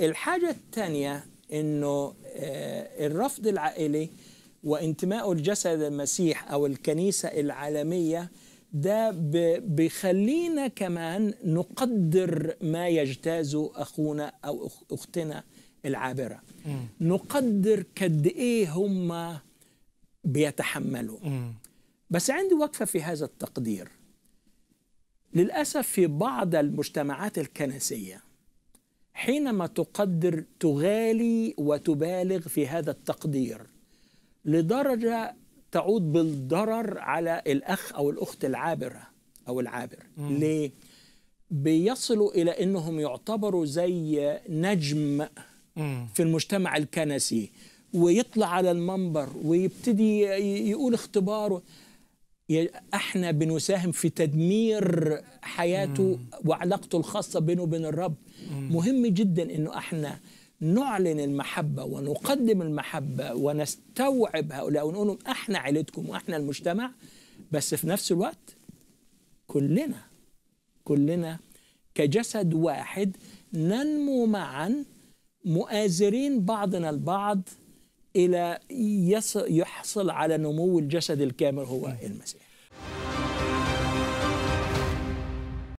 الحاجة الثانية أنه آه، الرفض العائلي وانتماء الجسد المسيح أو الكنيسة العالمية ده بيخلينا كمان نقدر ما يجتازه أخونا أو أختنا العابرة م. نقدر قد إيه هم بيتحملوا م. بس عندي وقفة في هذا التقدير للأسف في بعض المجتمعات الكنسية حينما تقدر تغالي وتبالغ في هذا التقدير لدرجه تعود بالضرر على الاخ او الاخت العابره او العابر مم. ليه بيصلوا الى انهم يعتبروا زي نجم مم. في المجتمع الكنسي ويطلع على المنبر ويبتدي يقول اختباره احنا بنساهم في تدمير حياته مم. وعلاقته الخاصه بينه وبين الرب مم. مهم جدا انه احنا نعلن المحبه ونقدم المحبه ونستوعب هؤلاء ونقول لهم احنا عيلتكم واحنا المجتمع بس في نفس الوقت كلنا كلنا كجسد واحد ننمو معا مؤازرين بعضنا البعض إلى يحصل على نمو الجسد الكامل هو المسيح